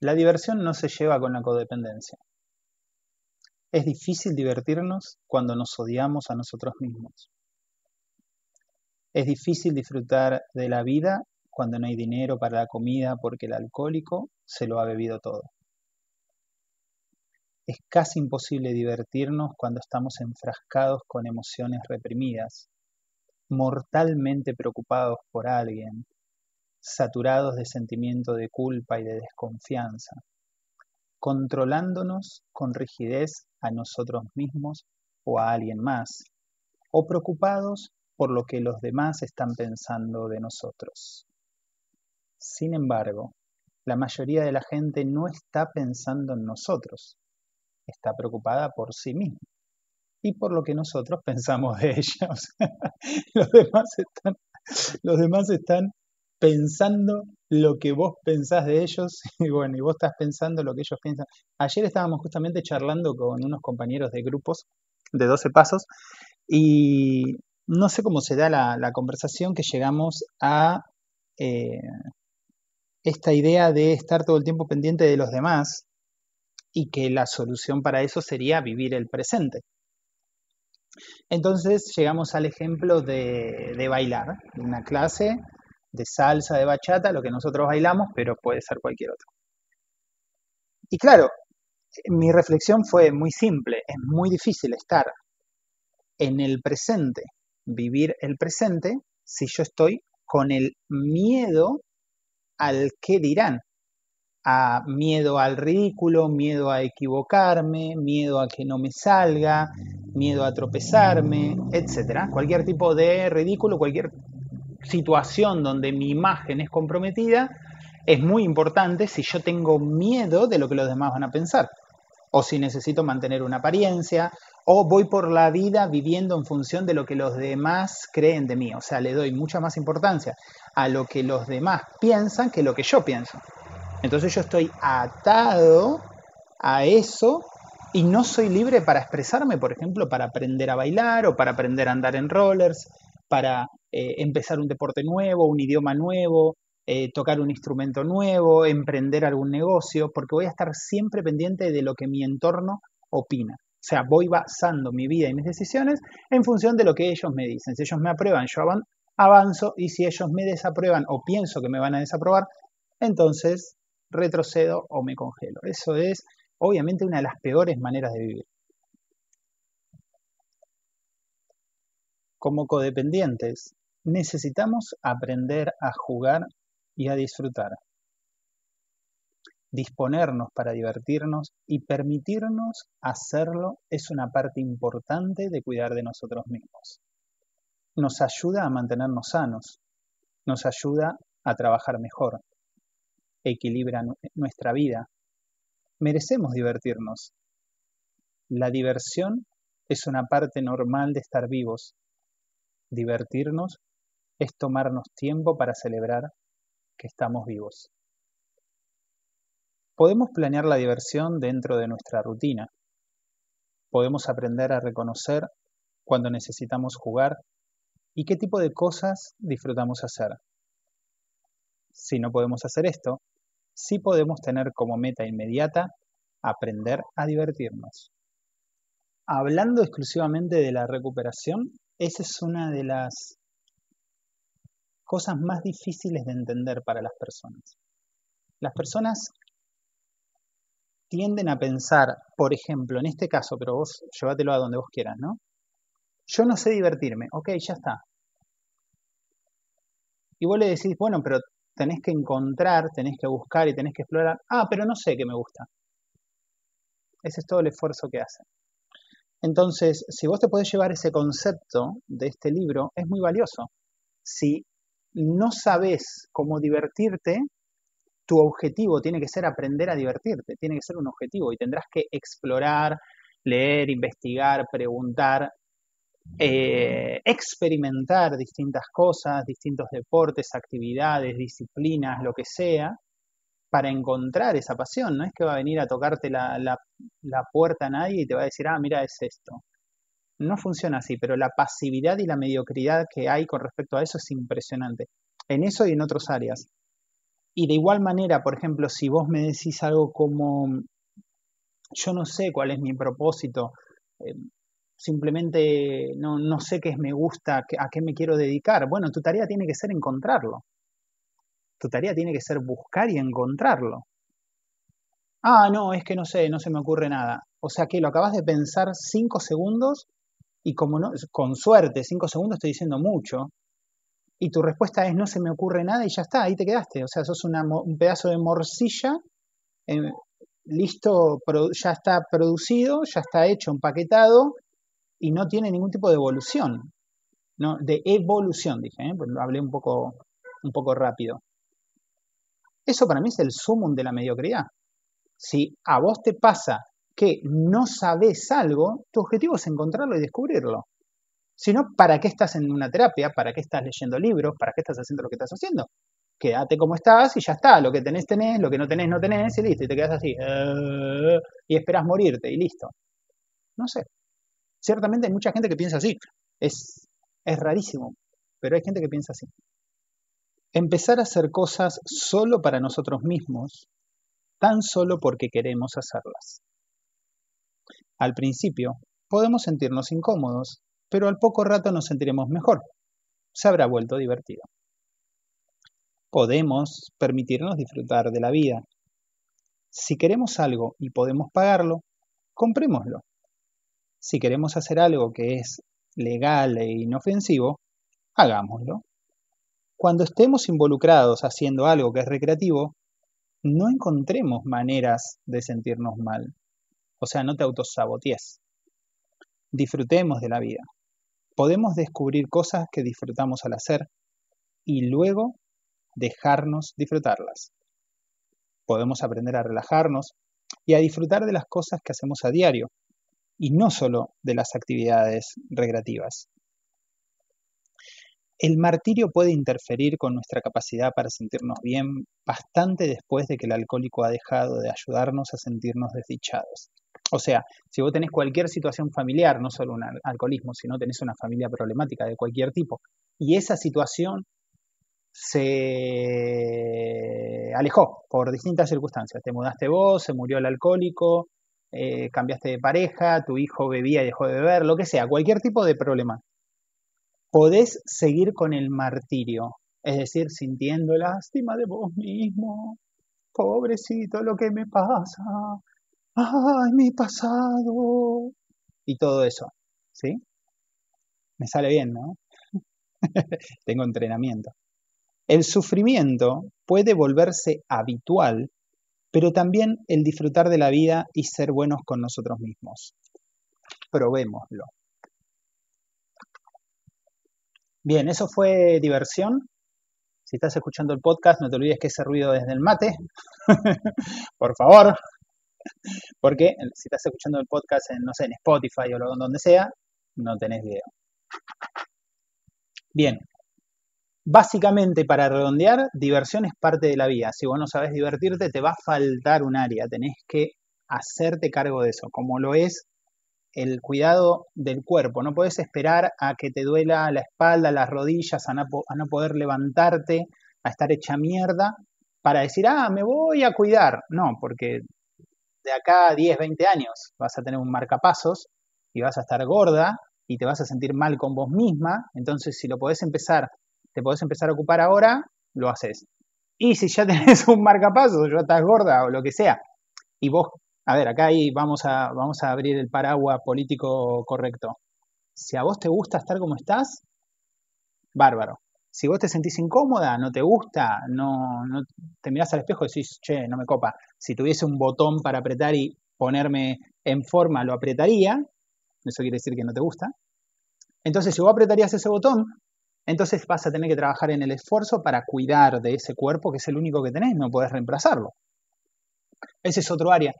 La diversión no se lleva con la codependencia. Es difícil divertirnos cuando nos odiamos a nosotros mismos. Es difícil disfrutar de la vida cuando no hay dinero para la comida porque el alcohólico se lo ha bebido todo. Es casi imposible divertirnos cuando estamos enfrascados con emociones reprimidas, mortalmente preocupados por alguien, saturados de sentimiento de culpa y de desconfianza, controlándonos con rigidez a nosotros mismos o a alguien más, o preocupados por lo que los demás están pensando de nosotros. Sin embargo, la mayoría de la gente no está pensando en nosotros, está preocupada por sí misma y por lo que nosotros pensamos de ella. los demás están los demás están pensando lo que vos pensás de ellos y bueno, y vos estás pensando lo que ellos piensan. Ayer estábamos justamente charlando con unos compañeros de grupos de 12 pasos y no sé cómo se da la, conversación que llegamos a eh, esta idea de estar todo el tiempo pendiente de los demás y que la solución para eso sería vivir el presente. Entonces llegamos al ejemplo de, bailar, En una clase de salsa, de bachata, lo que nosotros bailamos, pero puede ser cualquier otro. Y claro, mi reflexión fue muy simple, es muy difícil estar en el presente, vivir el presente, si yo estoy con el miedo al que dirán, a miedo al ridículo, miedo a equivocarme, miedo a que no me salga, miedo a tropezarme, etcétera. Cualquier tipo de ridículo, cualquier situación donde mi imagen es comprometida, es muy importante si yo tengo miedo de lo que los demás van a pensar, o si necesito mantener una apariencia, o voy por la vida viviendo en función de lo que los demás creen de mí. O sea, le doy mucha más importancia a lo que los demás piensan que lo que yo pienso. Entonces yo estoy atado a eso y no soy libre para expresarme, por ejemplo, para aprender a bailar o para aprender a andar en rollers para eh, empezar un deporte nuevo, un idioma nuevo, eh, tocar un instrumento nuevo, emprender algún negocio, porque voy a estar siempre pendiente de lo que mi entorno opina. O sea, voy basando mi vida y mis decisiones en función de lo que ellos me dicen. Si ellos me aprueban, yo avanzo y si ellos me desaprueban o pienso que me van a desaprobar, entonces retrocedo o me congelo. Eso es obviamente una de las peores maneras de vivir. Como codependientes, necesitamos aprender a jugar y a disfrutar, disponernos para divertirnos y permitirnos hacerlo es una parte importante de cuidar de nosotros mismos. Nos ayuda a mantenernos sanos, nos ayuda a trabajar mejor, equilibra nuestra vida. Merecemos divertirnos. La diversión es una parte normal de estar vivos divertirnos, es tomarnos tiempo para celebrar que estamos vivos. Podemos planear la diversión dentro de nuestra rutina. Podemos aprender a reconocer cuando necesitamos jugar y qué tipo de cosas disfrutamos hacer. Si no podemos hacer esto, sí podemos tener como meta inmediata aprender a divertirnos. Hablando exclusivamente de la recuperación, esa es una de las cosas más difíciles de entender para las personas. Las personas tienden a pensar, por ejemplo, en este caso, pero vos llévatelo a donde vos quieras, ¿no? Yo no sé divertirme, ok, ya está. Y vos le decís, bueno, pero tenés que encontrar, tenés que buscar y tenés que explorar. Ah, pero no sé qué me gusta. Ese es todo el esfuerzo que hacen. Entonces, si vos te podés llevar ese concepto de este libro, es muy valioso. Si no sabes cómo divertirte, tu objetivo tiene que ser aprender a divertirte, tiene que ser un objetivo y tendrás que explorar, leer, investigar, preguntar, eh, experimentar distintas cosas, distintos deportes, actividades, disciplinas, lo que sea, para encontrar esa pasión. No es que va a venir a tocarte la, puerta a nadie y te va a decir, ah, mira, es esto. No funciona así, pero la pasividad y la mediocridad que hay con respecto a eso es impresionante. En eso y en otras áreas. Y de igual manera, por ejemplo, si vos me decís algo como, yo no sé cuál es mi propósito, eh, simplemente no, no, sé qué es me gusta, a qué me quiero dedicar, bueno, tu tarea tiene que ser encontrarlo tu tarea tiene que ser buscar y encontrarlo. Ah, no, es que no sé, no se me ocurre nada. O sea que lo acabas de pensar cinco segundos y como no, con suerte, cinco segundos estoy diciendo mucho. Y tu respuesta es no se me ocurre nada y ya está, ahí te quedaste. O sea, sos un pedazo de morcilla, eh, listo, ya está producido, ya está hecho, empaquetado y no tiene ningún tipo de evolución. No, de evolución, dije, ¿eh? Pues hablé un poco, un poco rápido. Eso para mí es el sumum de la mediocridad. Si a vos te pasa que no sabes algo, tu objetivo es encontrarlo y descubrirlo. Si no, ¿para qué estás en una terapia? ¿Para qué estás leyendo libros? ¿Para qué estás haciendo lo que estás haciendo? Quédate como estás y ya está. Lo que tenés, tenés. Lo que no tenés, no tenés. Y listo. Y te quedas así. Eh, y esperas morirte. Y listo. No sé. Ciertamente hay mucha gente que piensa así. es rarísimo. Pero hay gente que piensa así empezar a hacer cosas solo para nosotros mismos, tan solo porque queremos hacerlas. Al principio podemos sentirnos incómodos, pero al poco rato nos sentiremos mejor. Se habrá vuelto divertido. Podemos permitirnos disfrutar de la vida. Si queremos algo y podemos pagarlo, comprémoslo. Si queremos hacer algo que es legal e inofensivo, hagámoslo cuando estemos involucrados haciendo algo que es recreativo, no encontremos maneras de sentirnos mal. O sea, no te autosabotees. Disfrutemos de la vida. Podemos descubrir cosas que disfrutamos al hacer y luego dejarnos disfrutarlas. Podemos aprender a relajarnos y a disfrutar de las cosas que hacemos a diario y no solo de las actividades recreativas. El martirio puede interferir con nuestra capacidad para sentirnos bien bastante después de que el alcohólico ha dejado de ayudarnos a sentirnos desdichados. O sea, si vos tenés cualquier situación familiar, no solo un alcoholismo, sino tenés una familia problemática de cualquier tipo, y esa situación se alejó por distintas circunstancias. Te mudaste vos, se murió el alcohólico, eh, cambiaste de pareja, tu hijo bebía y dejó de beber, lo que sea, cualquier tipo de problema podés seguir con el martirio, es decir, sintiendo lástima de vos mismo, pobrecito lo que me pasa, ay, mi pasado, y todo eso, ¿sí? Me sale bien, ¿no? Tengo entrenamiento. El sufrimiento puede volverse habitual, pero también el disfrutar de la vida y ser buenos con nosotros mismos. Probémoslo. Bien, eso fue diversión. Si estás escuchando el podcast, no te olvides que ese ruido desde el mate, por favor. Porque si estás escuchando el podcast en, no sé, en Spotify o donde sea, no tenés video. Bien, Básicamente, para redondear, diversión es parte de la vida. Si vos no sabes divertirte, te va a faltar un área. Tenés que hacerte cargo de eso, como lo es el cuidado del cuerpo. No puedes esperar a que te duela la espalda, las rodillas, a no, poder levantarte, a estar hecha mierda, para decir, ah, me voy a cuidar. No, porque de acá a 10, 20 años vas a tener un marcapasos y vas a estar gorda y te vas a sentir mal con vos misma. Entonces, si lo podés empezar, te podés empezar a ocupar ahora, lo haces. Y si ya tenés un marcapasos, ya estás gorda o lo que sea, y vos a ver, acá ahí vamos a, vamos a abrir el paraguas político correcto. Si a vos te gusta estar como estás, bárbaro. Si vos te sentís incómoda, no te gusta, no, no te mirás al espejo y decís, che, no me copa. Si tuviese un botón para apretar y ponerme en forma, lo apretaría. Eso quiere decir que no te gusta. Entonces, si vos apretarías ese botón, entonces vas a tener que trabajar en el esfuerzo para cuidar de ese cuerpo que es el único que tenés, no podés reemplazarlo. Ese es otro área.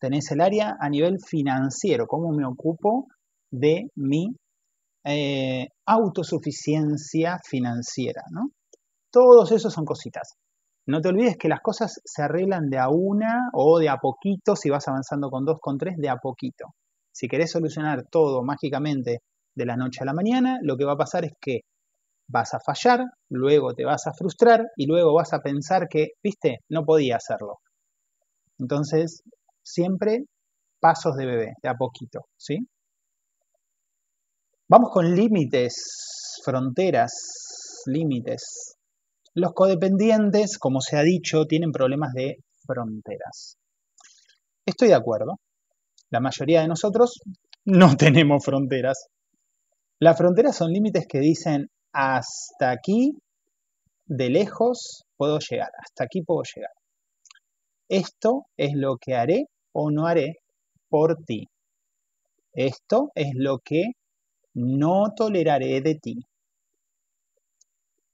Tenés el área a nivel financiero, cómo me ocupo de mi eh, autosuficiencia financiera, ¿no? Todos esos son cositas. No te olvides que las cosas se arreglan de a una o de a poquito, si vas avanzando con dos, con tres, de a poquito. Si querés solucionar todo mágicamente de la noche a la mañana, lo que va a pasar es que vas a fallar, luego te vas a frustrar y luego vas a pensar que, viste, no podía hacerlo. Entonces, siempre pasos de bebé, de a poquito, ¿sí? Vamos con límites, fronteras, límites. Los codependientes, como se ha dicho, tienen problemas de fronteras. Estoy de acuerdo. La mayoría de nosotros no tenemos fronteras. Las fronteras son límites que dicen hasta aquí, de lejos, puedo llegar, hasta aquí puedo llegar. Esto es lo que haré o no haré por ti. Esto es lo que no toleraré de ti.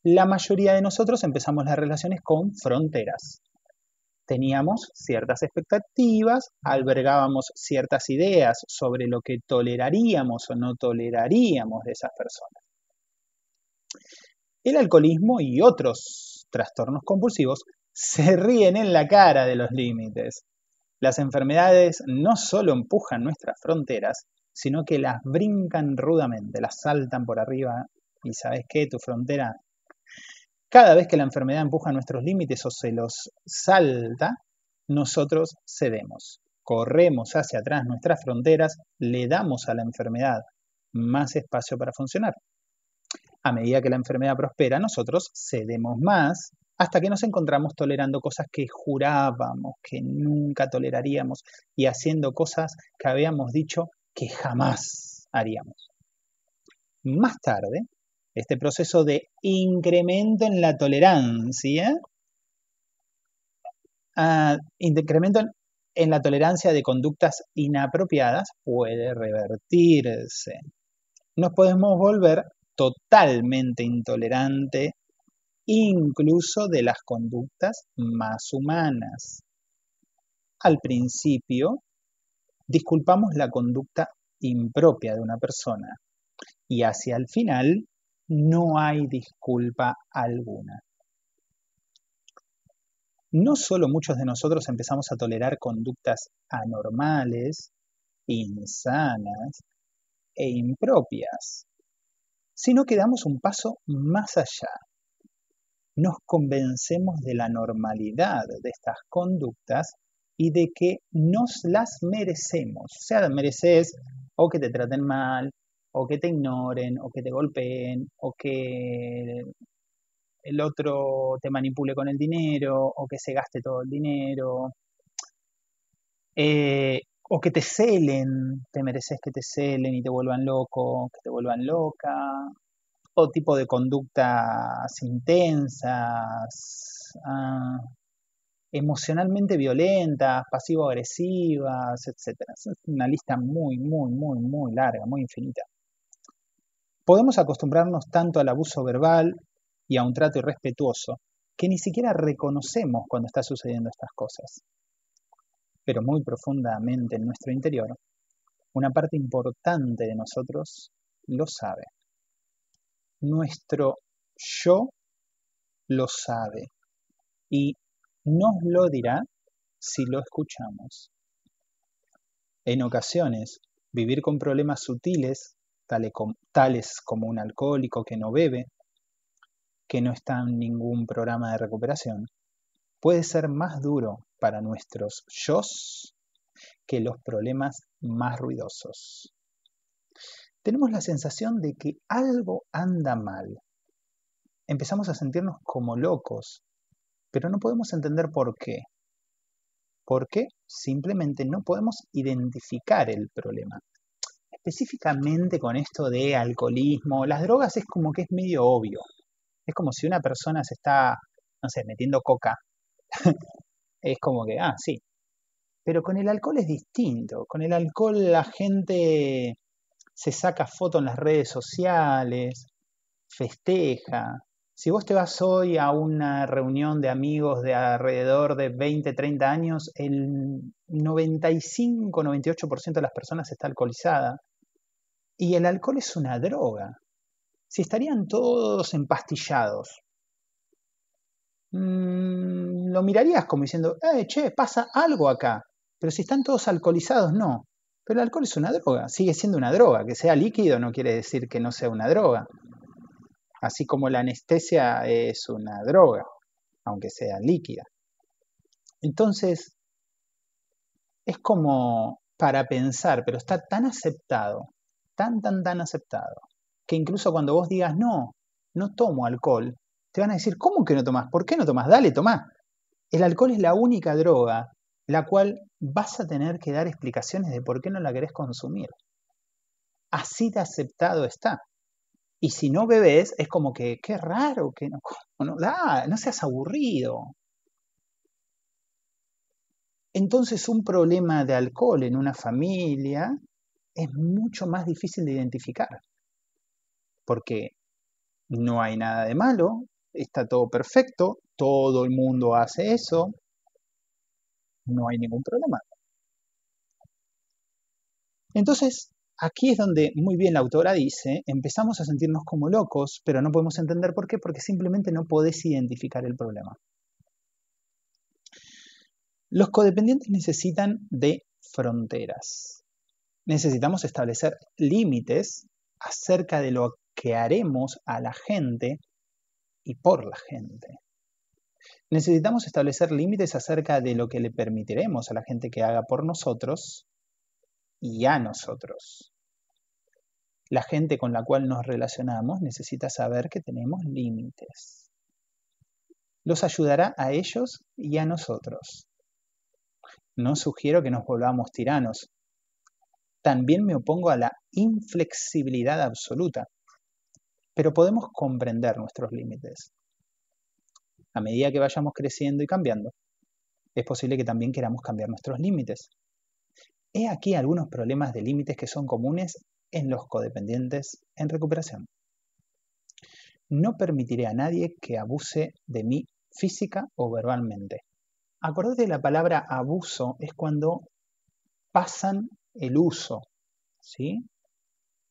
La mayoría de nosotros empezamos las relaciones con fronteras. Teníamos ciertas expectativas, albergábamos ciertas ideas sobre lo que toleraríamos o no toleraríamos de esas personas. El alcoholismo y otros trastornos compulsivos se ríen en la cara de los límites. Las enfermedades no solo empujan nuestras fronteras, sino que las brincan rudamente, las saltan por arriba y sabes qué, tu frontera. Cada vez que la enfermedad empuja nuestros límites o se los salta, nosotros cedemos, corremos hacia atrás nuestras fronteras, le damos a la enfermedad más espacio para funcionar. A medida que la enfermedad prospera, nosotros cedemos más hasta que nos encontramos tolerando cosas que jurábamos que nunca toleraríamos y haciendo cosas que habíamos dicho que jamás haríamos. Más tarde, este proceso de incremento en la tolerancia, ah, incremento en la tolerancia de conductas inapropiadas puede revertirse. Nos podemos volver totalmente intolerante incluso de las conductas más humanas. Al principio, disculpamos la conducta impropia de una persona y hacia el final no hay disculpa alguna. No solo muchos de nosotros empezamos a tolerar conductas anormales, insanas e impropias, sino que damos un paso más allá nos convencemos de la normalidad de estas conductas y de que nos las merecemos. O sea, mereces o que te traten mal, o que te ignoren, o que te golpeen, o que el otro te manipule con el dinero, o que se gaste todo el dinero, eh, o que te celen, te mereces que te celen y te vuelvan loco, que te vuelvan loca, todo tipo de conductas intensas, ah, emocionalmente violentas, pasivo-agresivas, etc. Es una lista muy, muy, muy, muy larga, muy infinita. Podemos acostumbrarnos tanto al abuso verbal y a un trato irrespetuoso que ni siquiera reconocemos cuando están sucediendo estas cosas. Pero muy profundamente en nuestro interior, una parte importante de nosotros lo sabe nuestro yo lo sabe y nos lo dirá si lo escuchamos. En ocasiones, vivir con problemas sutiles, tales como un alcohólico que no bebe, que no está en ningún programa de recuperación, puede ser más duro para nuestros yo que los problemas más ruidosos tenemos la sensación de que algo anda mal. Empezamos a sentirnos como locos, pero no podemos entender por qué. Porque Simplemente no podemos identificar el problema. Específicamente con esto de alcoholismo, las drogas es como que es medio obvio. Es como si una persona se está, no sé, metiendo coca. es como que, ah, sí. Pero con el alcohol es distinto. Con el alcohol la gente se saca foto en las redes sociales, festeja. Si vos te vas hoy a una reunión de amigos de alrededor de 20, 30 años, el 95, 98% de las personas está alcoholizada. Y el alcohol es una droga. Si estarían todos empastillados, mm, lo mirarías como diciendo, eh, che, pasa algo acá. Pero si están todos alcoholizados, no. Pero el alcohol es una droga, sigue siendo una droga. Que sea líquido no quiere decir que no sea una droga. Así como la anestesia es una droga, aunque sea líquida. Entonces, es como para pensar, pero está tan aceptado, tan, tan, tan aceptado, que incluso cuando vos digas, no, no tomo alcohol, te van a decir, ¿cómo que no tomás? ¿Por qué no tomás? Dale, tomá. El alcohol es la única droga la cual vas a tener que dar explicaciones de por qué no la querés consumir. Así de aceptado está. Y si no bebes, es como que, qué raro que no, no seas aburrido. Entonces un problema de alcohol en una familia es mucho más difícil de identificar, porque no hay nada de malo, está todo perfecto, todo el mundo hace eso, no hay ningún problema. Entonces, aquí es donde muy bien la autora dice, empezamos a sentirnos como locos, pero no podemos entender por qué, porque simplemente no podés identificar el problema. Los codependientes necesitan de fronteras. Necesitamos establecer límites acerca de lo que haremos a la gente y por la gente necesitamos establecer límites acerca de lo que le permitiremos a la gente que haga por nosotros y a nosotros. La gente con la cual nos relacionamos necesita saber que tenemos límites. Los ayudará a ellos y a nosotros. No sugiero que nos volvamos tiranos. También me opongo a la inflexibilidad absoluta, pero podemos comprender nuestros límites a medida que vayamos creciendo y cambiando, es posible que también queramos cambiar nuestros límites. He aquí algunos problemas de límites que son comunes en los codependientes en recuperación. No permitiré a nadie que abuse de mí física o verbalmente. Acordate de la palabra abuso es cuando pasan el uso, ¿sí?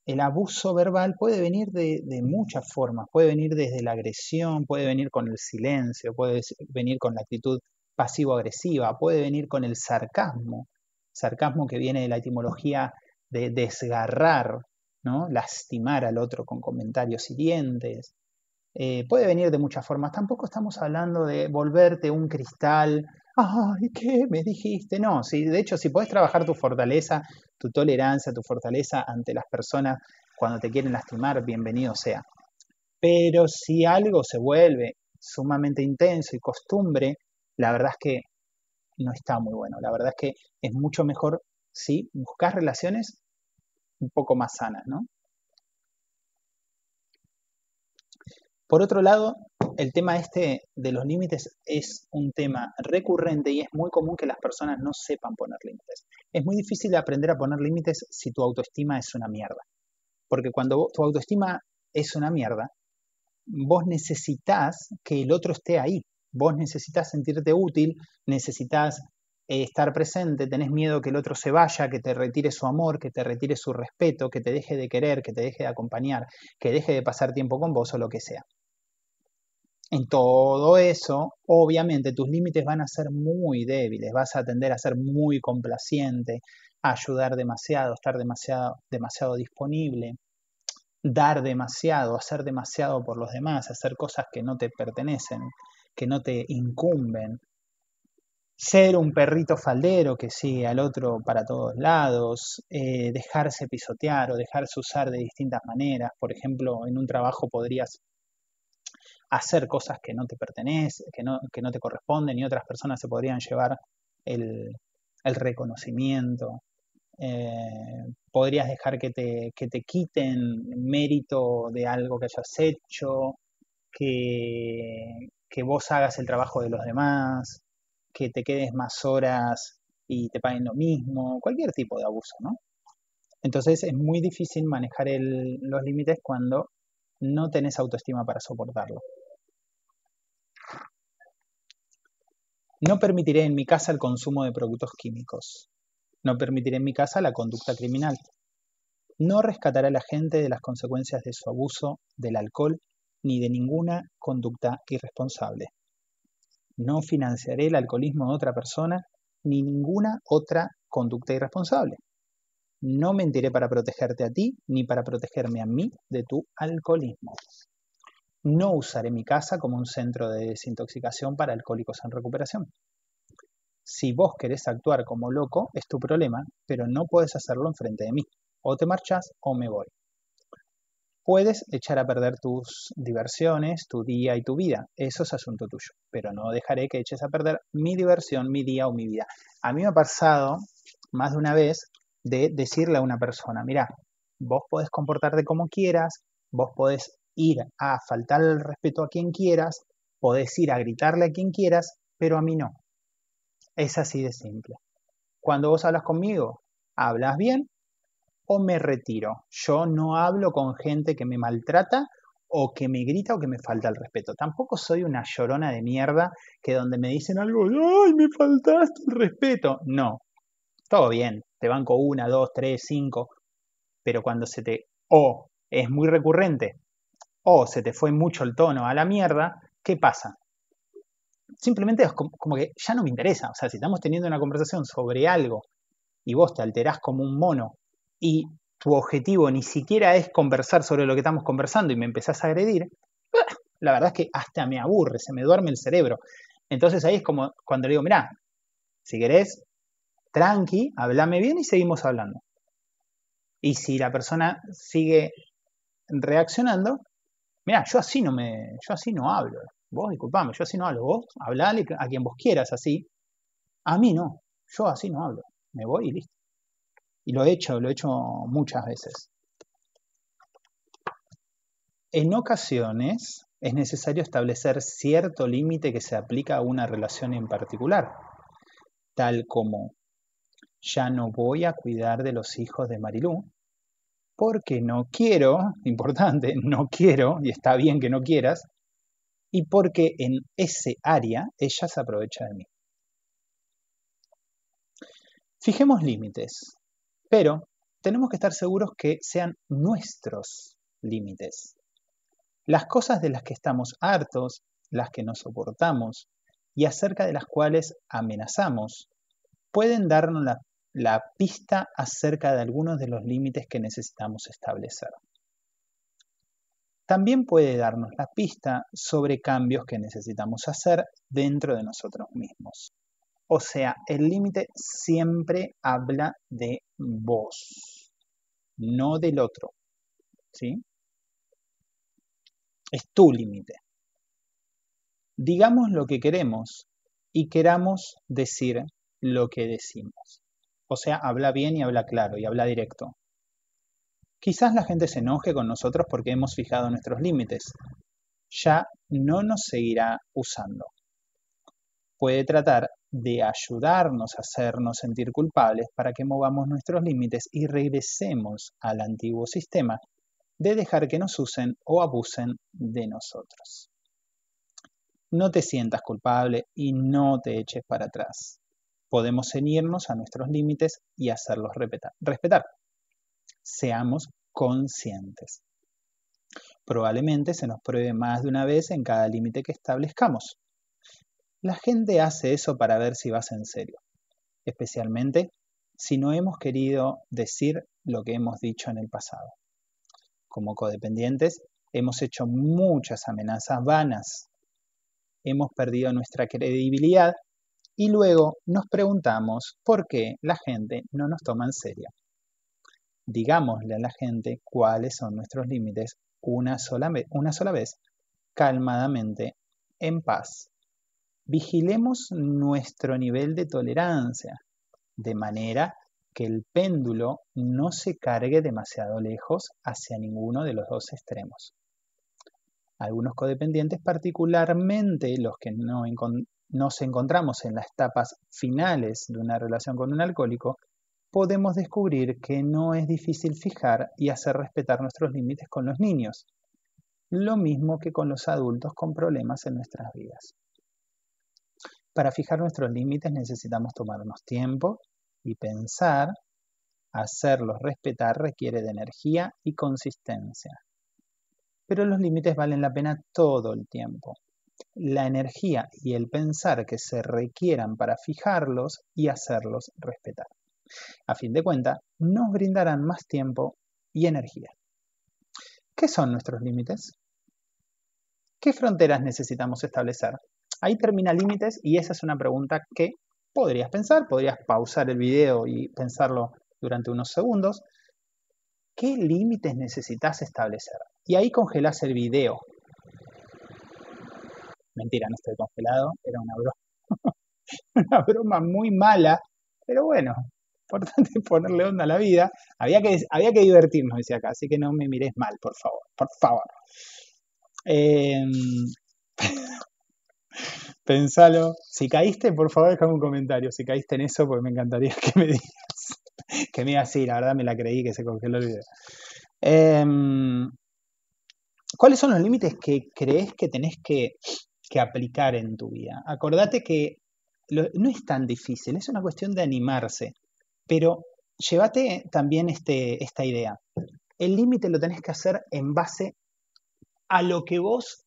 el abuso verbal puede venir de, muchas formas, puede venir desde la agresión, puede venir con el silencio, puede venir con la actitud pasivo-agresiva, puede venir con el sarcasmo, sarcasmo que viene de la etimología de desgarrar, ¿no? lastimar al otro con comentarios hirientes. Eh, puede venir de muchas formas. Tampoco estamos hablando de volverte un cristal. Ay, ¿qué me dijiste? No, si, de hecho, si podés trabajar tu fortaleza tu tolerancia, tu fortaleza ante las personas cuando te quieren lastimar, bienvenido sea. Pero si algo se vuelve sumamente intenso y costumbre, la verdad es que no está muy bueno. La verdad es que es mucho mejor si buscar relaciones un poco más sanas, ¿no? Por otro lado, el tema este de los límites es un tema recurrente y es muy común que las personas no sepan poner límites. Es muy difícil aprender a poner límites si tu autoestima es una mierda. Porque cuando tu autoestima es una mierda, vos necesitas que el otro esté ahí. Vos necesitas sentirte útil, necesitas eh, estar presente, tenés miedo que el otro se vaya, que te retire su amor, que te retire su respeto, que te deje de querer, que te deje de acompañar, que deje de pasar tiempo con vos o lo que sea en todo eso, obviamente tus límites van a ser muy débiles, vas a tender a ser muy complaciente, a ayudar demasiado, estar demasiado, demasiado disponible, dar demasiado, hacer demasiado por los demás, hacer cosas que no te pertenecen, que no te incumben. Ser un perrito faldero que sigue al otro para todos lados, eh, dejarse pisotear o dejarse usar de distintas maneras. Por ejemplo, en un trabajo podrías hacer cosas que no te pertenecen, que no, te corresponden y otras personas se podrían llevar el, reconocimiento. Eh, podrías dejar que te, quiten mérito de algo que hayas hecho, que, que vos hagas el trabajo de los demás, que te quedes más horas y te paguen lo mismo, cualquier tipo de abuso, ¿no? Entonces es muy difícil manejar los límites cuando no tenés autoestima para soportarlo. No permitiré en mi casa el consumo de productos químicos. No permitiré en mi casa la conducta criminal. No rescataré a la gente de las consecuencias de su abuso del alcohol ni de ninguna conducta irresponsable. No financiaré el alcoholismo de otra persona ni ninguna otra conducta irresponsable. No mentiré para protegerte a ti, ni para protegerme a mí de tu alcoholismo. No usaré mi casa como un centro de desintoxicación para alcohólicos en recuperación. Si vos querés actuar como loco, es tu problema, pero no puedes hacerlo enfrente de mí. O te marchas o me voy. Puedes echar a perder tus diversiones, tu día y tu vida. Eso es asunto tuyo. Pero no dejaré que eches a perder mi diversión, mi día o mi vida. A mí me ha pasado más de una vez de decirle a una persona, mira, vos podés comportarte como quieras, vos podés ir a faltarle el respeto a quien quieras, podés ir a gritarle a quien quieras, pero a mí no. Es así de simple. Cuando vos hablas conmigo, hablas bien o me retiro. Yo no hablo con gente que me maltrata o que me grita o que me falta el respeto. Tampoco soy una llorona de mierda que donde me dicen algo, ¡ay, me faltaste el respeto! No, todo bien, te banco una, dos, tres, cinco, pero cuando se te, o es muy recurrente, o se te fue mucho el tono a la mierda, ¿qué pasa? Simplemente es como, como que ya no me interesa, o sea, si estamos teniendo una conversación sobre algo y vos te alterás como un mono y tu objetivo ni siquiera es conversar sobre lo que estamos conversando y me empezás a agredir, la verdad es que hasta me aburre, se me duerme el cerebro. Entonces ahí es como cuando le digo, mirá, si querés, tranqui, hablame bien y seguimos hablando. Y si la persona sigue reaccionando, mira, yo así no me, yo así no hablo. Vos disculpame, yo así no hablo. Vos hablale a quien vos quieras así. A mí no, yo así no hablo. Me voy y listo. Y lo he hecho, lo he hecho muchas veces. En ocasiones es necesario establecer cierto límite que se aplica a una relación en particular, tal como ya no voy a cuidar de los hijos de Marilú, porque no quiero, importante, no quiero, y está bien que no quieras, y porque en ese área ella se aprovecha de mí. Fijemos límites, pero tenemos que estar seguros que sean nuestros límites. Las cosas de las que estamos hartos, las que no soportamos y acerca de las cuales amenazamos, pueden darnos la la pista acerca de algunos de los límites que necesitamos establecer. También puede darnos la pista sobre cambios que necesitamos hacer dentro de nosotros mismos. O sea, el límite siempre habla de vos, no del otro. ¿Sí? Es tu límite. Digamos lo que queremos y queramos decir lo que decimos. O sea, habla bien y habla claro y habla directo. Quizás la gente se enoje con nosotros porque hemos fijado nuestros límites. Ya no nos seguirá usando. Puede tratar de ayudarnos a hacernos sentir culpables para que movamos nuestros límites y regresemos al antiguo sistema de dejar que nos usen o abusen de nosotros. No te sientas culpable y no te eches para atrás podemos ceñirnos a nuestros límites y hacerlos respetar. Seamos conscientes. Probablemente se nos pruebe más de una vez en cada límite que establezcamos. La gente hace eso para ver si vas en serio, especialmente si no hemos querido decir lo que hemos dicho en el pasado. Como codependientes, hemos hecho muchas amenazas vanas, hemos perdido nuestra credibilidad y luego nos preguntamos por qué la gente no nos toma en serio. Digámosle a la gente cuáles son nuestros límites una sola, una sola vez, calmadamente, en paz. Vigilemos nuestro nivel de tolerancia, de manera que el péndulo no se cargue demasiado lejos hacia ninguno de los dos extremos. Algunos codependientes, particularmente los que no, nos encontramos en las etapas finales de una relación con un alcohólico, podemos descubrir que no es difícil fijar y hacer respetar nuestros límites con los niños, lo mismo que con los adultos con problemas en nuestras vidas. Para fijar nuestros límites necesitamos tomarnos tiempo y pensar. Hacerlos respetar requiere de energía y consistencia. Pero los límites valen la pena todo el tiempo la energía y el pensar que se requieran para fijarlos y hacerlos respetar. A fin de cuentas, nos brindarán más tiempo y energía. ¿Qué son nuestros límites? ¿Qué fronteras necesitamos establecer? Ahí termina límites y esa es una pregunta que podrías pensar, podrías pausar el video y pensarlo durante unos segundos. ¿Qué límites necesitas establecer? Y ahí congelás el video Mentira, no estoy congelado, era una broma. una broma muy mala, pero bueno, importante ponerle onda a la vida. Había que, había que divertirnos, decía acá, así que no me mires mal, por favor, por favor. Em, pensalo. Si caíste, por favor, déjame un comentario. Si caíste en eso, pues me encantaría que me digas. Que me digas, sí, la verdad me la creí que se congeló el video. Em, ¿Cuáles son los límites que crees que tenés que que aplicar en tu vida. Acordate que no es tan difícil, es una cuestión de animarse, pero llévate también este, esta idea. El límite lo tenés que hacer en base a lo que vos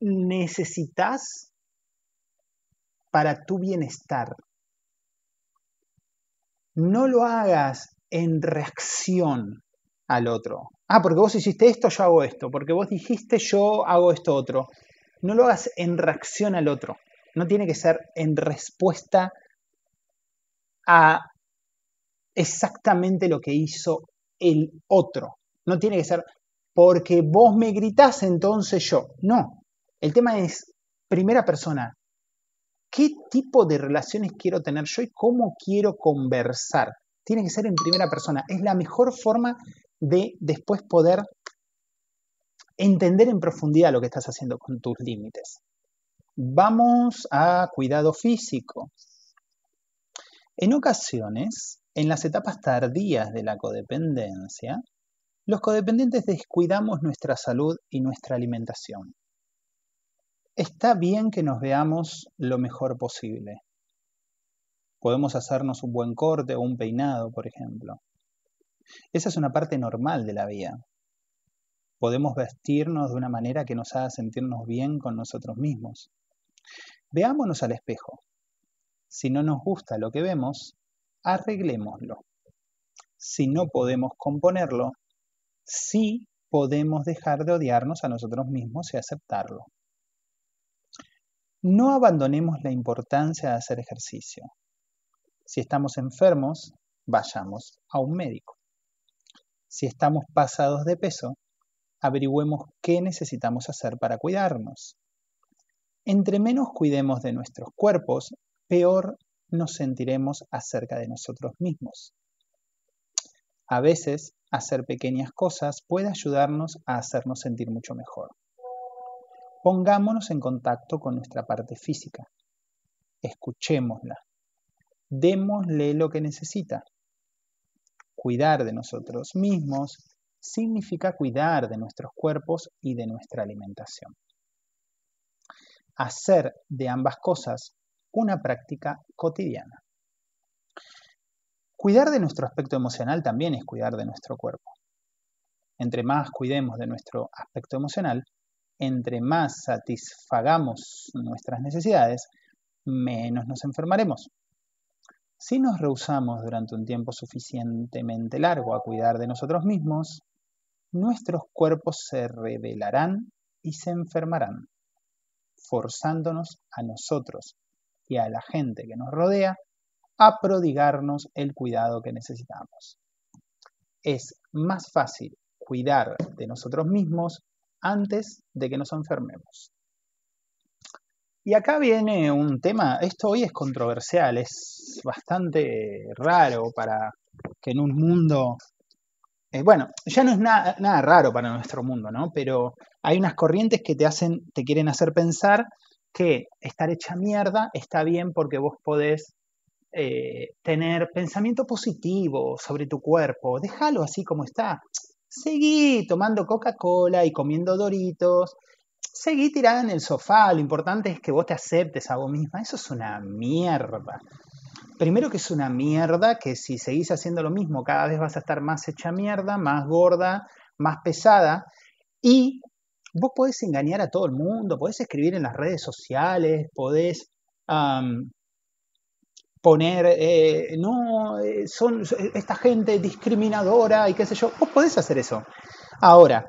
necesitas para tu bienestar. No lo hagas en reacción al otro. Ah, porque vos hiciste esto, yo hago esto. Porque vos dijiste, yo hago esto otro no lo hagas en reacción al otro. No tiene que ser en respuesta a exactamente lo que hizo el otro. No tiene que ser porque vos me gritás, entonces yo. No. El tema es, primera persona, ¿qué tipo de relaciones quiero tener yo y cómo quiero conversar? Tiene que ser en primera persona. Es la mejor forma de después poder entender en profundidad lo que estás haciendo con tus límites. Vamos a cuidado físico. En ocasiones, en las etapas tardías de la codependencia, los codependientes descuidamos nuestra salud y nuestra alimentación. Está bien que nos veamos lo mejor posible. Podemos hacernos un buen corte o un peinado, por ejemplo. Esa es una parte normal de la vida podemos vestirnos de una manera que nos haga sentirnos bien con nosotros mismos. Veámonos al espejo. Si no nos gusta lo que vemos, arreglémoslo. Si no podemos componerlo, sí podemos dejar de odiarnos a nosotros mismos y aceptarlo. No abandonemos la importancia de hacer ejercicio. Si estamos enfermos, vayamos a un médico. Si estamos pasados de peso, averigüemos qué necesitamos hacer para cuidarnos. Entre menos cuidemos de nuestros cuerpos, peor nos sentiremos acerca de nosotros mismos. A veces, hacer pequeñas cosas puede ayudarnos a hacernos sentir mucho mejor. Pongámonos en contacto con nuestra parte física. Escuchémosla. Démosle lo que necesita. Cuidar de nosotros mismos significa cuidar de nuestros cuerpos y de nuestra alimentación. Hacer de ambas cosas una práctica cotidiana. Cuidar de nuestro aspecto emocional también es cuidar de nuestro cuerpo. Entre más cuidemos de nuestro aspecto emocional, entre más satisfagamos nuestras necesidades, menos nos enfermaremos. Si nos rehusamos durante un tiempo suficientemente largo a cuidar de nosotros mismos, nuestros cuerpos se rebelarán y se enfermarán, forzándonos a nosotros y a la gente que nos rodea a prodigarnos el cuidado que necesitamos. Es más fácil cuidar de nosotros mismos antes de que nos enfermemos. Y acá viene un tema, esto hoy es controversial, es bastante raro para que en un mundo eh, bueno, ya no es nada, raro para nuestro mundo, ¿no? Pero hay unas corrientes que te hacen, te quieren hacer pensar que estar hecha mierda está bien porque vos podés eh, tener pensamiento positivo sobre tu cuerpo, déjalo así como está. Seguí tomando Coca-Cola y comiendo doritos, seguí tirada en el sofá, lo importante es que vos te aceptes a vos misma, eso es una mierda. Primero que es una mierda, que si seguís haciendo lo mismo, cada vez vas a estar más hecha mierda, más gorda, más pesada. Y vos podés engañar a todo el mundo, podés escribir en las redes sociales, podés poner, eh, no, eh, son esta gente discriminadora y qué sé yo, vos podés hacer eso. Ahora,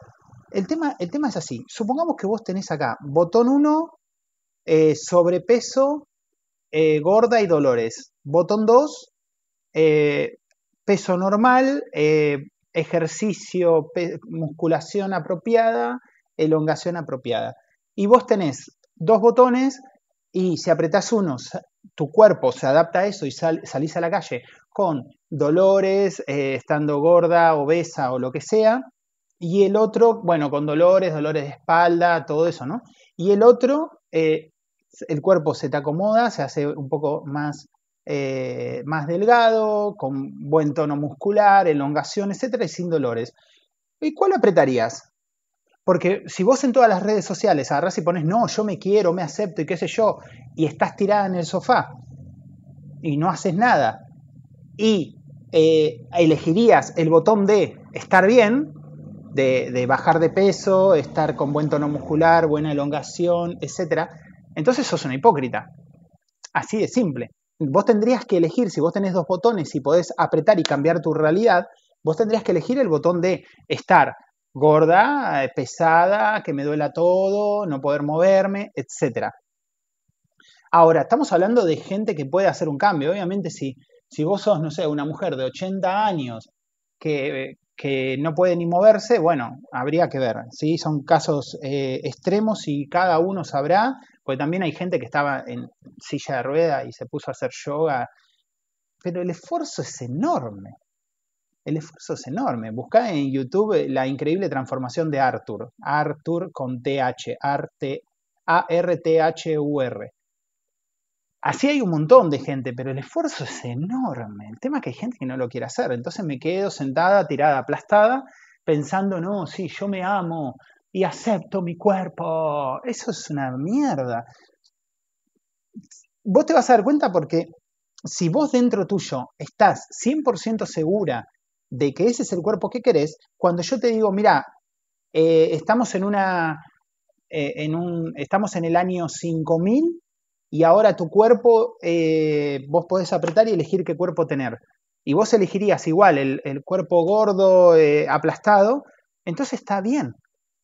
el tema, el tema es así, supongamos que vos tenés acá, botón 1, eh, sobrepeso, eh, gorda y dolores. Botón 2, eh, peso normal, eh, ejercicio, musculación apropiada, elongación apropiada. Y vos tenés dos botones y si apretás uno, tu cuerpo se adapta a eso y salís a la calle con dolores, estando gorda, obesa o lo que sea. Y el otro, bueno, con dolores, dolores de espalda, todo eso, ¿no? Y el otro, el cuerpo se te acomoda, se hace un poco más, eh, más delgado, con buen tono muscular, elongación, etcétera, y sin dolores. ¿Y cuál apretarías? Porque si vos en todas las redes sociales agarras y pones, no, yo me quiero, me acepto y qué sé yo, y estás tirada en el sofá y no haces nada, y eh, elegirías el botón de estar bien, de, de, bajar de peso, estar con buen tono muscular, buena elongación, etcétera, entonces sos una hipócrita. Así de simple. Vos tendrías que elegir, si vos tenés dos botones y podés apretar y cambiar tu realidad, vos tendrías que elegir el botón de estar gorda, eh, pesada, que me duela todo, no poder moverme, etc. Ahora, estamos hablando de gente que puede hacer un cambio. Obviamente, si, si vos sos, no sé, una mujer de 80 años que, que no puede ni moverse, bueno, habría que ver. ¿sí? Son casos eh, extremos y cada uno sabrá porque también hay gente que estaba en silla de rueda y se puso a hacer yoga. Pero el esfuerzo es enorme. El esfuerzo es enorme. Buscá en YouTube la increíble transformación de Arthur. Arthur con TH. A-R-T-H-U-R. Así hay un montón de gente, pero el esfuerzo es enorme. El tema es que hay gente que no lo quiere hacer. Entonces me quedo sentada, tirada, aplastada, pensando, no, sí, yo me amo, y acepto mi cuerpo. Eso es una mierda. Vos te vas a dar cuenta porque si vos dentro tuyo estás 100% segura de que ese es el cuerpo que querés, cuando yo te digo, mira, eh, estamos en una, eh, en un, estamos en el año 5000 y ahora tu cuerpo, eh, vos podés apretar y elegir qué cuerpo tener. Y vos elegirías igual el cuerpo gordo, aplastado, entonces está bien.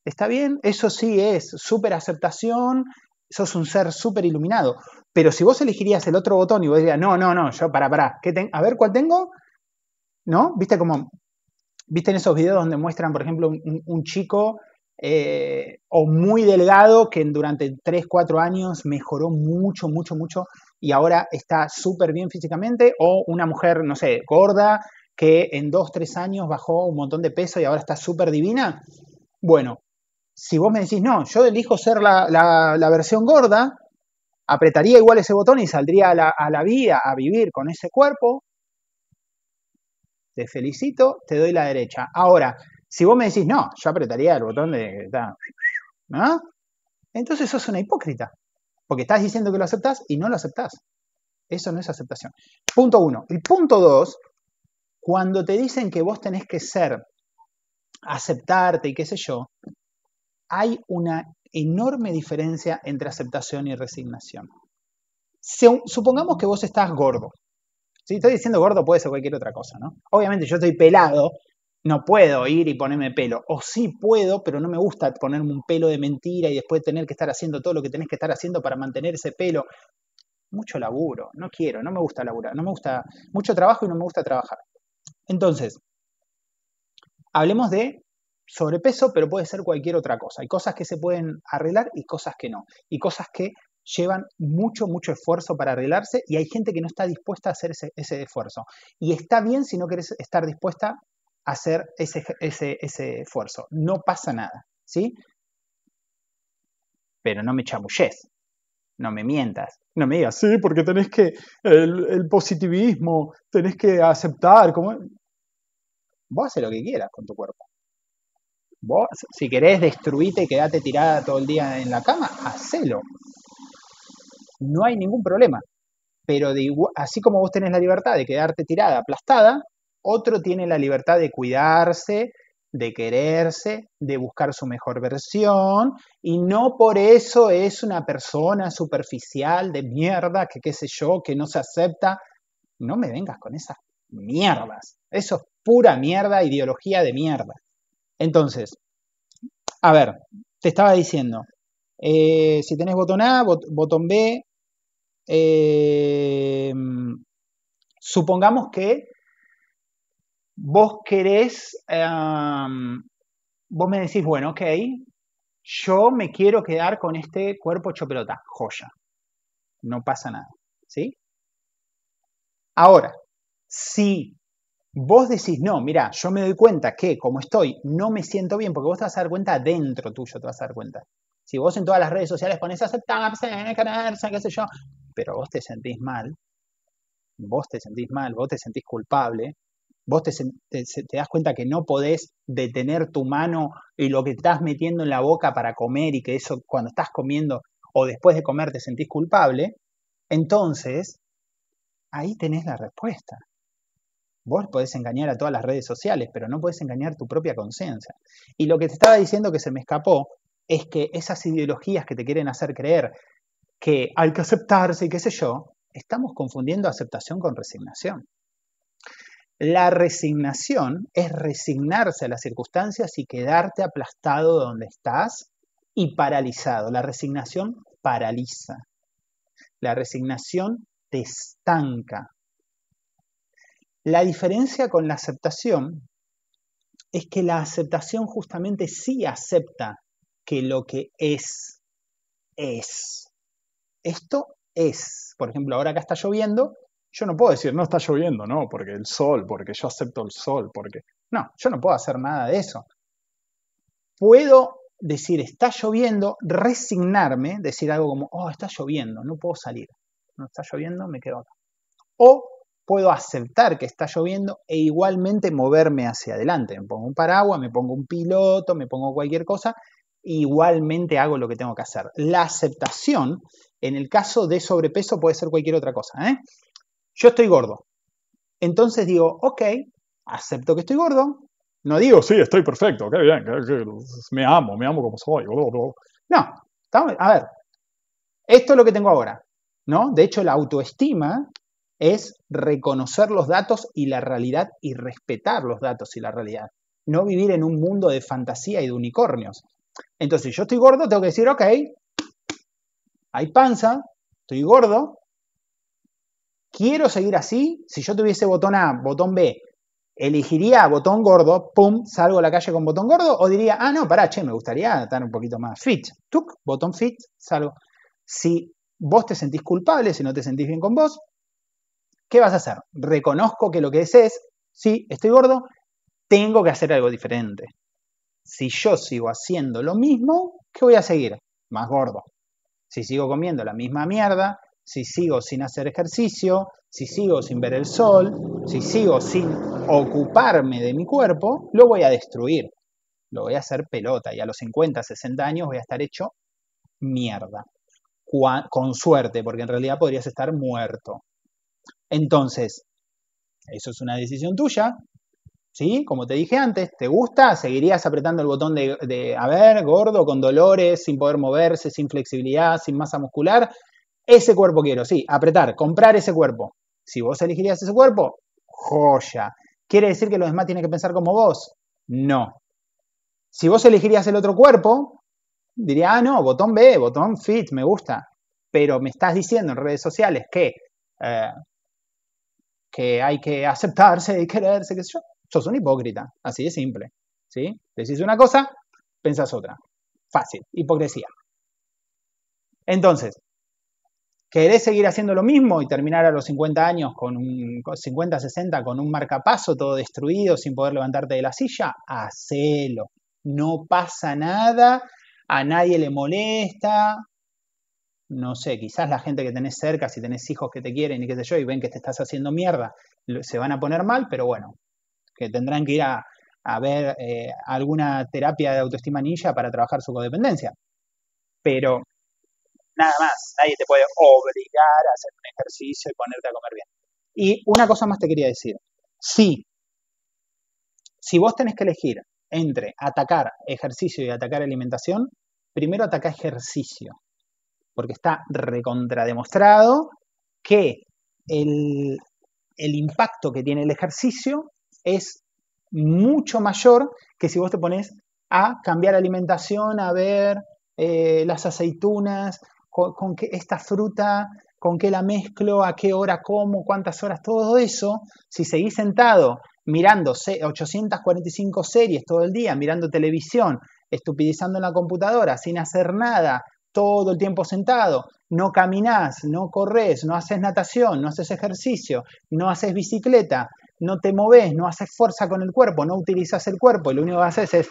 Está bien, eso sí es súper aceptación, sos un ser súper iluminado. Pero si vos elegirías el otro botón y vos dirías, no, no, no, yo para, para, a ver cuál tengo, ¿no? ¿Viste cómo viste en esos videos donde muestran, por ejemplo, un, chico eh, o muy delgado que durante 3, 4 años mejoró mucho, mucho, mucho y ahora está súper bien físicamente, o una mujer, no sé, gorda, que en 2, 3 años bajó un montón de peso y ahora está súper divina? Bueno, si vos me decís, no, yo elijo ser la, versión gorda, apretaría igual ese botón y saldría a la, vida, vía a vivir con ese cuerpo, te felicito, te doy la derecha. Ahora, si vos me decís, no, yo apretaría el botón de... ¿no? Entonces sos una hipócrita, porque estás diciendo que lo aceptás y no lo aceptás. Eso no es aceptación. Punto uno. El punto dos, cuando te dicen que vos tenés que ser, aceptarte y qué sé yo, hay una enorme diferencia entre aceptación y resignación. Supongamos que vos estás gordo. Si estoy diciendo gordo puede ser cualquier otra cosa, ¿no? Obviamente yo estoy pelado, no puedo ir y ponerme pelo. O sí puedo, pero no me gusta ponerme un pelo de mentira y después tener que estar haciendo todo lo que tenés que estar haciendo para mantener ese pelo. Mucho laburo, no quiero, no me gusta laburar, no me gusta mucho trabajo y no me gusta trabajar. Entonces, hablemos de sobrepeso, pero puede ser cualquier otra cosa. Hay cosas que se pueden arreglar y cosas que no. Y cosas que llevan mucho, mucho esfuerzo para arreglarse y hay gente que no está dispuesta a hacer ese, esfuerzo. Y está bien si no querés estar dispuesta a hacer ese, esfuerzo. No pasa nada, ¿sí? Pero no me chamulles, no me mientas, no me digas, sí, porque tenés que, el, positivismo, tenés que aceptar, Vos haces lo que quieras con tu cuerpo. Vos, si querés destruirte y quedarte tirada todo el día en la cama, hacelo. No hay ningún problema. Pero así como vos tenés la libertad de quedarte tirada, aplastada, otro tiene la libertad de cuidarse, de quererse, de buscar su mejor versión, y no por eso es una persona superficial de mierda, que qué sé yo, que no se acepta. No me vengas con esas mierdas. Eso es pura mierda, ideología de mierda. Entonces, a ver, te estaba diciendo, eh, si tenés botón A, botón B, eh, supongamos que vos querés, vos me decís, bueno, ok, yo me quiero quedar con este cuerpo choperota, joya, no pasa nada, ¿sí? Ahora, si vos decís, no, mira, yo me doy cuenta que como estoy, no me siento bien, porque vos te vas a dar cuenta dentro tuyo, te vas a dar cuenta. Si vos en todas las redes sociales pones aceptarse, quererse, qué sé yo, pero vos te sentís mal, vos te sentís mal, vos te sentís culpable, vos te, das cuenta que no podés detener tu mano y lo que estás metiendo en la boca para comer y que eso cuando estás comiendo o después de comer te sentís culpable, entonces ahí tenés la respuesta. Vos podés engañar a todas las redes sociales, pero no podés engañar tu propia conciencia. Y lo que te estaba diciendo que se me escapó es que esas ideologías que te quieren hacer creer que hay que aceptarse y qué sé yo, estamos confundiendo aceptación con resignación. La resignación es resignarse a las circunstancias y quedarte aplastado donde estás y paralizado. La resignación paraliza. La resignación te estanca. La diferencia con la aceptación es que la aceptación justamente sí acepta que lo que es, es. Esto es. Por ejemplo, ahora acá está lloviendo, yo no puedo decir, no está lloviendo, no, porque el sol, porque yo acepto el sol, porque... No, yo no puedo hacer nada de eso. Puedo decir, está lloviendo, resignarme, decir algo como, oh, está lloviendo, no puedo salir. No está lloviendo, me quedo acá. O puedo aceptar que está lloviendo e igualmente moverme hacia adelante. Me pongo un paraguas, me pongo un piloto, me pongo cualquier cosa, e igualmente hago lo que tengo que hacer. La aceptación, en el caso de sobrepeso, puede ser cualquier otra cosa. ¿eh? Yo estoy gordo. Entonces digo, ok, acepto que estoy gordo. No digo, sí, estoy perfecto, qué bien, me amo, me amo como soy. No, a ver, esto es lo que tengo ahora. ¿no? De hecho, la autoestima es reconocer los datos y la realidad y respetar los datos y la realidad. No vivir en un mundo de fantasía y de unicornios. Entonces, si yo estoy gordo, tengo que decir, ok, hay panza, estoy gordo, quiero seguir así. Si yo tuviese botón A, botón B, elegiría botón gordo, pum, salgo a la calle con botón gordo, o diría, ah, no, pará, che, me gustaría estar un poquito más fit. tuk botón fit, salgo. Si vos te sentís culpable, si no te sentís bien con vos, ¿Qué vas a hacer? Reconozco que lo que es es, sí, estoy gordo, tengo que hacer algo diferente. Si yo sigo haciendo lo mismo, ¿qué voy a seguir? Más gordo. Si sigo comiendo la misma mierda, si sigo sin hacer ejercicio, si sigo sin ver el sol, si sigo sin ocuparme de mi cuerpo, lo voy a destruir. Lo voy a hacer pelota y a los 50, 60 años voy a estar hecho mierda. Con suerte, porque en realidad podrías estar muerto. Entonces, eso es una decisión tuya, ¿sí? Como te dije antes, ¿te gusta? ¿Seguirías apretando el botón de, de, a ver, gordo, con dolores, sin poder moverse, sin flexibilidad, sin masa muscular? Ese cuerpo quiero, sí, apretar, comprar ese cuerpo. Si vos elegirías ese cuerpo, joya. ¿Quiere decir que los demás tienen que pensar como vos? No. Si vos elegirías el otro cuerpo, diría, ah, no, botón B, botón fit, me gusta. Pero me estás diciendo en redes sociales que eh, que hay que aceptarse y quererse, que yo. Sos un hipócrita, así de simple. ¿sí? Decís una cosa, pensás otra. Fácil, hipocresía. Entonces, ¿querés seguir haciendo lo mismo y terminar a los 50 años con un 50, 60 con un marcapaso todo destruido sin poder levantarte de la silla? Hacelo. No pasa nada, a nadie le molesta, no sé, quizás la gente que tenés cerca, si tenés hijos que te quieren y qué sé yo, y ven que te estás haciendo mierda, se van a poner mal, pero bueno, que tendrán que ir a, ver eh, alguna terapia de autoestima ninja para trabajar su codependencia. Pero nada más, nadie te puede obligar a hacer un ejercicio y ponerte a comer bien. Y una cosa más te quería decir, sí si vos tenés que elegir entre atacar ejercicio y atacar alimentación, primero ataca ejercicio porque está recontrademostrado que el, impacto que tiene el ejercicio es mucho mayor que si vos te pones a cambiar alimentación, a ver eh, las aceitunas, con, con qué, esta fruta, con qué la mezclo, a qué hora como, cuántas horas, todo eso. Si seguís sentado mirando 845 series todo el día, mirando televisión, estupidizando en la computadora, sin hacer nada, todo el tiempo sentado, no caminas, no corres, no haces natación, no haces ejercicio, no haces bicicleta, no te moves, no haces fuerza con el cuerpo, no utilizas el cuerpo y lo único que haces es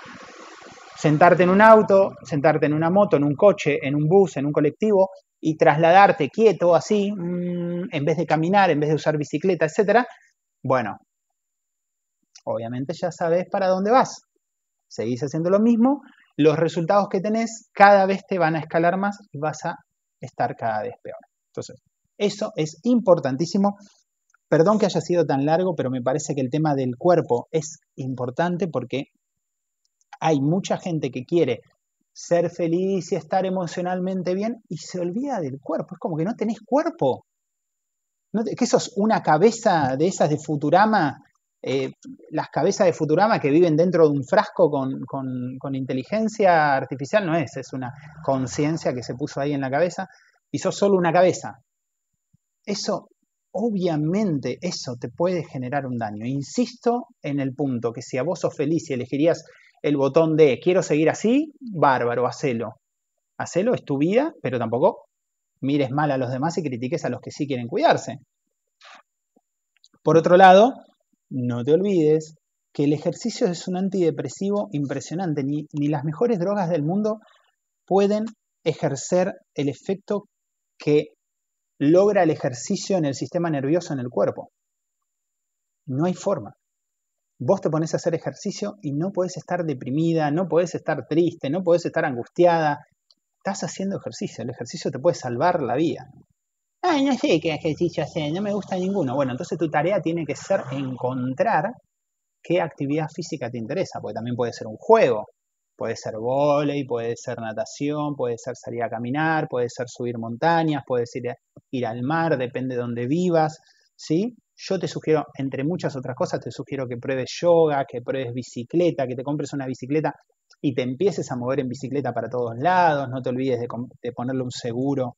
sentarte en un auto, sentarte en una moto, en un coche, en un bus, en un colectivo y trasladarte quieto así, mm, en vez de caminar, en vez de usar bicicleta, etcétera, bueno, obviamente ya sabes para dónde vas. Seguís haciendo lo mismo, los resultados que tenés cada vez te van a escalar más y vas a estar cada vez peor. Entonces, eso es importantísimo. Perdón que haya sido tan largo, pero me parece que el tema del cuerpo es importante porque hay mucha gente que quiere ser feliz y estar emocionalmente bien y se olvida del cuerpo. Es como que no tenés cuerpo. ¿No que sos una cabeza de esas de Futurama eh, las cabezas de Futurama que viven dentro de un frasco con, inteligencia artificial no es, es una conciencia que se puso ahí en la cabeza y sos solo una cabeza. Eso, obviamente, eso te puede generar un daño. Insisto en el punto que si a vos sos feliz y elegirías el botón de quiero seguir así, bárbaro, hacelo. Hacelo, es tu vida, pero tampoco mires mal a los demás y critiques a los que sí quieren cuidarse. Por otro lado, no te olvides que el ejercicio es un antidepresivo impresionante. Ni, las mejores drogas del mundo pueden ejercer el efecto que logra el ejercicio en el sistema nervioso en el cuerpo. No hay forma. Vos te pones a hacer ejercicio y no podés estar deprimida, no podés estar triste, no podés estar angustiada. Estás haciendo ejercicio. El ejercicio te puede salvar la vida ay, ah, no sé qué ejercicio hacer, no me gusta ninguno. Bueno, entonces tu tarea tiene que ser encontrar qué actividad física te interesa, porque también puede ser un juego, puede ser volei, puede ser natación, puede ser salir a caminar, puede ser subir montañas, puede ser ir al mar, depende de donde vivas, ¿sí? Yo te sugiero, entre muchas otras cosas, te sugiero que pruebes yoga, que pruebes bicicleta, que te compres una bicicleta y te empieces a mover en bicicleta para todos lados, no te olvides de, de ponerle un seguro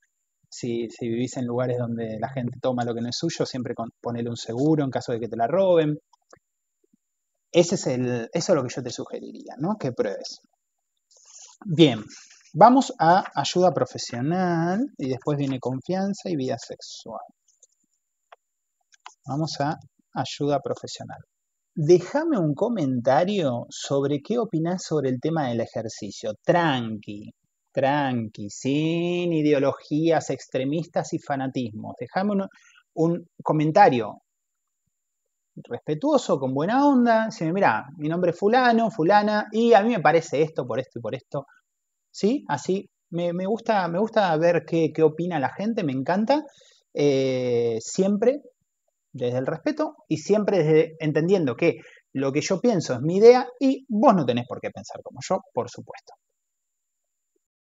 si, vivís en lugares donde la gente toma lo que no es suyo, siempre con, ponele un seguro en caso de que te la roben. Ese es eso es lo que yo te sugeriría, ¿no? Que pruebes. Bien, vamos a ayuda profesional y después viene confianza y vida sexual. Vamos a ayuda profesional. Déjame un comentario sobre qué opinás sobre el tema del ejercicio. Tranqui, tranqui, sin ideologías extremistas y fanatismos. Dejame un, comentario respetuoso, con buena onda, si me mira, mi nombre es fulano, fulana, y a mí me parece esto, por esto y por esto. ¿Sí? Así, me, gusta, me gusta ver qué, opina la gente, me encanta. Eh, siempre desde el respeto y siempre desde, entendiendo que lo que yo pienso es mi idea y vos no tenés por qué pensar como yo, por supuesto.